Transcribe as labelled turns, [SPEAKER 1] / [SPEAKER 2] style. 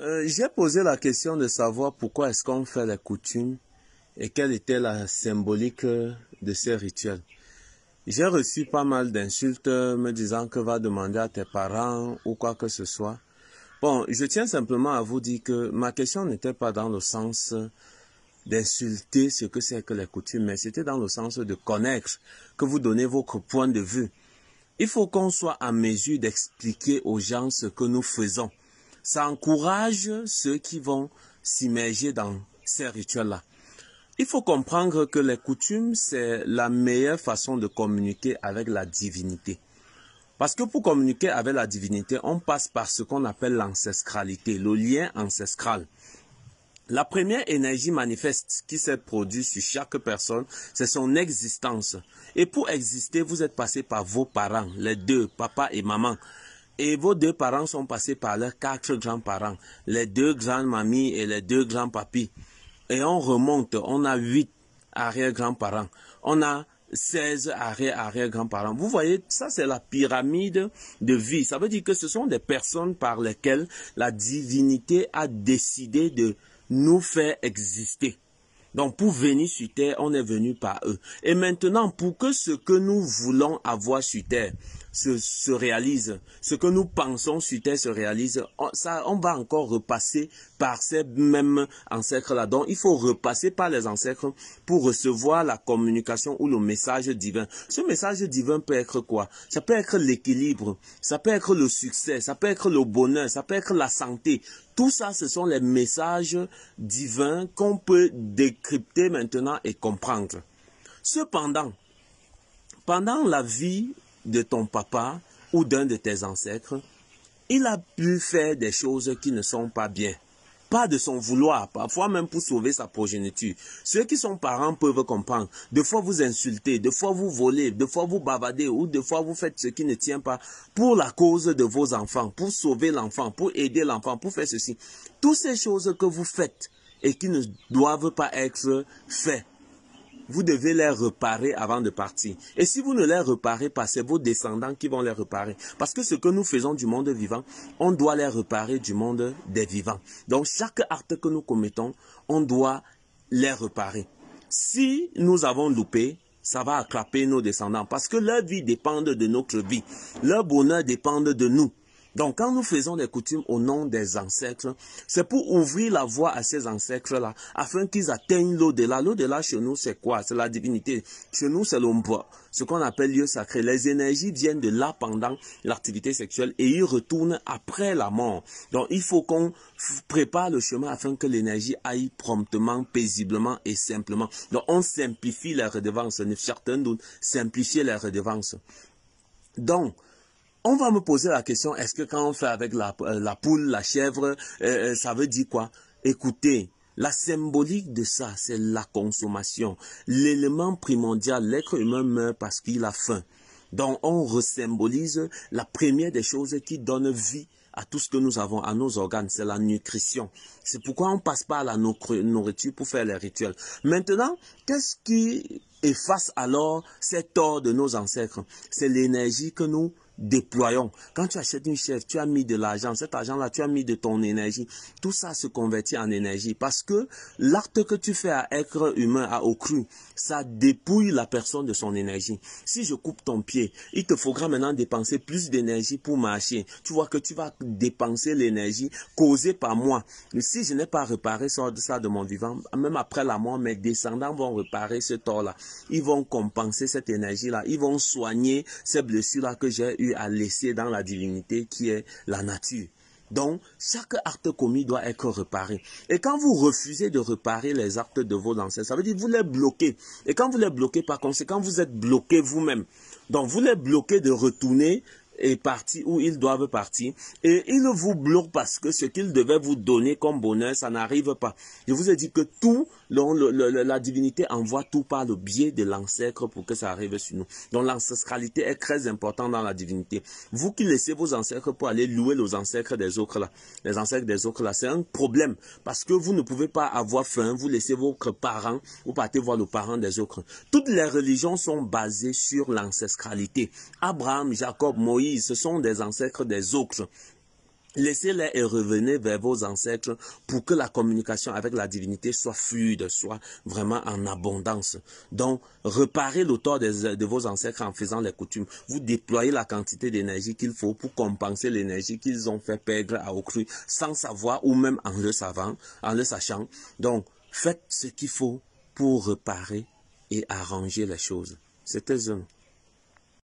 [SPEAKER 1] Euh, j'ai posé la question de savoir pourquoi est-ce qu'on fait les coutumes et quelle était la symbolique euh, de ces rituels. J'ai reçu pas mal d'insultes euh, me disant que va demander à tes parents ou quoi que ce soit. Bon, je tiens simplement à vous dire que ma question n'était pas dans le sens d'insulter ce que c'est que les coutumes, mais c'était dans le sens de connaître, que vous donnez votre point de vue. Il faut qu'on soit à mesure d'expliquer aux gens ce que nous faisons ça encourage ceux qui vont s'immerger dans ces rituels-là. Il faut comprendre que les coutumes, c'est la meilleure façon de communiquer avec la divinité. Parce que pour communiquer avec la divinité, on passe par ce qu'on appelle l'ancestralité, le lien ancestral. La première énergie manifeste qui s'est produite sur chaque personne, c'est son existence. Et pour exister, vous êtes passé par vos parents, les deux, papa et maman. Et vos deux parents sont passés par leurs quatre grands-parents, les deux grandes-mamies et les deux grands-papis. Et on remonte, on a huit arrière-grands-parents. On a seize arrière-arrière-grands-parents. Vous voyez, ça c'est la pyramide de vie. Ça veut dire que ce sont des personnes par lesquelles la divinité a décidé de nous faire exister. Donc pour venir sur terre, on est venu par eux. Et maintenant, pour que ce que nous voulons avoir sur terre se, réalise, ce que nous pensons sur terre se réalise, ça, on va encore repasser par ces mêmes ancêtres-là. Donc, il faut repasser par les ancêtres pour recevoir la communication ou le message divin. Ce message divin peut être quoi Ça peut être l'équilibre, ça peut être le succès, ça peut être le bonheur, ça peut être la santé. Tout ça, ce sont les messages divins qu'on peut décrypter maintenant et comprendre. Cependant, pendant la vie de ton papa ou d'un de tes ancêtres, il a pu faire des choses qui ne sont pas bien. Pas de son vouloir, parfois même pour sauver sa progéniture. Ceux qui sont parents peuvent comprendre. De fois vous insultez, de fois vous volez, de fois vous bavadez ou de fois vous faites ce qui ne tient pas pour la cause de vos enfants, pour sauver l'enfant, pour aider l'enfant, pour faire ceci. Toutes ces choses que vous faites et qui ne doivent pas être faites vous devez les reparer avant de partir. Et si vous ne les reparez pas, c'est vos descendants qui vont les reparer. Parce que ce que nous faisons du monde vivant, on doit les reparer du monde des vivants. Donc chaque acte que nous commettons, on doit les reparer. Si nous avons loupé, ça va attraper nos descendants parce que leur vie dépend de notre vie. Leur bonheur dépend de nous. Donc, quand nous faisons des coutumes au nom des ancêtres, c'est pour ouvrir la voie à ces ancêtres-là, afin qu'ils atteignent l'au-delà. L'au-delà chez nous, c'est quoi C'est la divinité. Chez nous, c'est l'ombre, ce qu'on appelle lieu sacré. Les énergies viennent de là pendant l'activité sexuelle et y retournent après la mort. Donc, il faut qu'on prépare le chemin afin que l'énergie aille promptement, paisiblement et simplement. Donc, on simplifie les redevances. Certains simplifier la redevance. Donc, on va me poser la question, est-ce que quand on fait avec la, euh, poule, la chèvre, euh, euh, ça veut dire quoi Écoutez, la symbolique de ça, c'est la consommation. L'élément primordial, l'être humain meurt parce qu'il a faim. Donc on resymbolise la première des choses qui donne vie à tout ce que nous avons, à nos organes, c'est la nutrition. C'est pourquoi on passe pas à la nourriture pour faire les rituels. Maintenant, qu'est-ce qui efface alors cet or de nos ancêtres C'est l'énergie que nous déployons. Quand tu achètes une chèvre, tu as mis de l'argent. Cet argent-là, tu as mis de ton énergie. Tout ça se convertit en énergie parce que l'acte que tu fais à être humain, à au ça dépouille la personne de son énergie. Si je coupe ton pied, il te faudra maintenant dépenser plus d'énergie pour marcher. Tu vois que tu vas dépenser l'énergie causée par moi. Si je n'ai pas réparé ça de mon vivant, même après la mort, mes descendants vont réparer ce tort-là. Ils vont compenser cette énergie-là. Ils vont soigner ces blessures-là que j'ai eues à laisser dans la divinité qui est la nature. Donc, chaque acte commis doit être réparé. Et quand vous refusez de réparer les actes de vos ancêtres, ça veut dire que vous les bloquez. Et quand vous les bloquez, par conséquent, vous êtes bloqué vous-même. Donc, vous les bloquez de retourner est parti où ils doivent partir et ils vous bloquent parce que ce qu'ils devaient vous donner comme bonheur, ça n'arrive pas. Je vous ai dit que tout, la divinité envoie tout par le biais de l'ancêtre pour que ça arrive sur nous. Donc l'ancestralité est très importante dans la divinité. Vous qui laissez vos ancêtres pour aller louer les ancêtres des autres là, les ancêtres des autres là, c'est un problème parce que vous ne pouvez pas avoir faim, vous laissez vos parents, vous partez voir les parents des autres. Toutes les religions sont basées sur l'ancestralité. Abraham, Jacob, Moïse, ce sont des ancêtres des autres. Laissez-les et revenez vers vos ancêtres pour que la communication avec la divinité soit fluide, soit vraiment en abondance. Donc, reparez l'auteur de vos ancêtres en faisant les coutumes. Vous déployez la quantité d'énergie qu'il faut pour compenser l'énergie qu'ils ont fait perdre à autrui sans savoir ou même en le savant, en le sachant. Donc, faites ce qu'il faut pour reparer et arranger les choses. C'était jeune.